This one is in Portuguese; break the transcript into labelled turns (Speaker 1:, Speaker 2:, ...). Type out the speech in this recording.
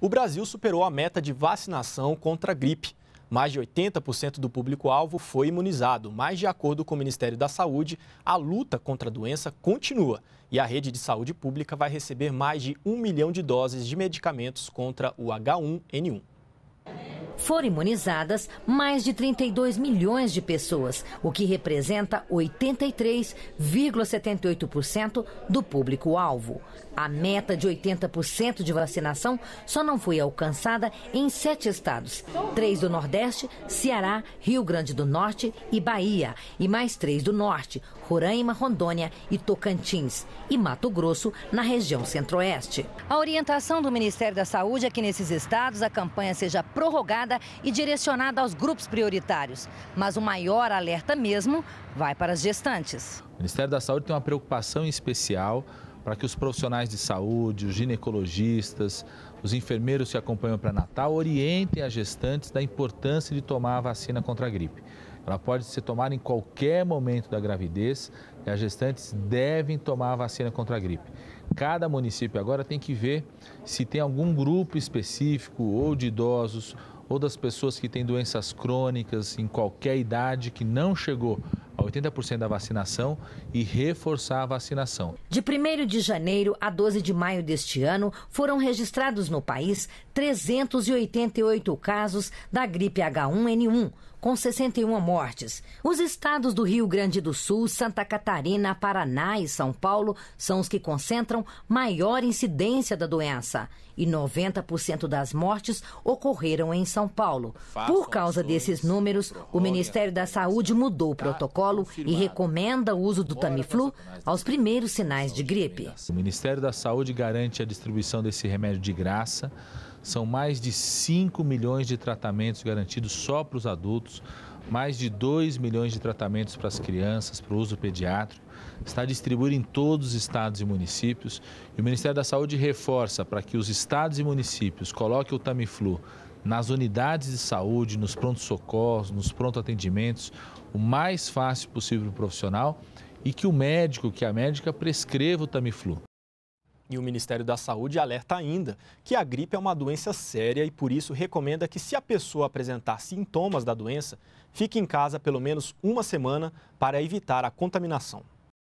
Speaker 1: o Brasil superou a meta de vacinação contra a gripe. Mais de 80% do público-alvo foi imunizado, mas, de acordo com o Ministério da Saúde, a luta contra a doença continua e a rede de saúde pública vai receber mais de um milhão de doses de medicamentos contra o H1N1
Speaker 2: foram imunizadas mais de 32 milhões de pessoas, o que representa 83,78% do público-alvo. A meta de 80% de vacinação só não foi alcançada em sete estados: três do Nordeste, Ceará, Rio Grande do Norte e Bahia, e mais três do Norte: Roraima, Rondônia e Tocantins, e Mato Grosso, na região Centro-Oeste. A orientação do Ministério da Saúde é que nesses estados a campanha seja prorrogada e direcionada aos grupos prioritários. Mas o maior alerta mesmo vai para as gestantes.
Speaker 3: O Ministério da Saúde tem uma preocupação especial para que os profissionais de saúde, os ginecologistas, os enfermeiros que acompanham para Natal orientem as gestantes da importância de tomar a vacina contra a gripe. Ela pode ser tomada em qualquer momento da gravidez e as gestantes devem tomar a vacina contra a gripe. Cada município agora tem que ver se tem algum grupo específico ou de idosos ou das pessoas que têm doenças crônicas em qualquer idade que não chegou a 80% da vacinação e reforçar a vacinação.
Speaker 2: De 1 de janeiro a 12 de maio deste ano, foram registrados no país 388 casos da gripe H1N1, com 61 mortes. Os estados do Rio Grande do Sul, Santa Catarina, Paraná e São Paulo são os que concentram maior incidência da doença. E 90% das mortes ocorreram em São Paulo. Por causa desses números, o Ministério da Saúde mudou o tá protocolo e recomenda o uso do Tamiflu aos primeiros sinais de gripe.
Speaker 3: O Ministério da Saúde garante a distribuição desse remédio de graça são mais de 5 milhões de tratamentos garantidos só para os adultos, mais de 2 milhões de tratamentos para as crianças, para o uso pediátrico. Está distribuído em todos os estados e municípios. E o Ministério da Saúde reforça para que os estados e municípios coloquem o Tamiflu nas unidades de saúde, nos pronto socorros nos pronto-atendimentos, o mais fácil possível para o profissional e que o médico, que é a médica prescreva o Tamiflu.
Speaker 1: E o Ministério da Saúde alerta ainda que a gripe é uma doença séria e por isso recomenda que, se a pessoa apresentar sintomas da doença, fique em casa pelo menos uma semana para evitar a contaminação.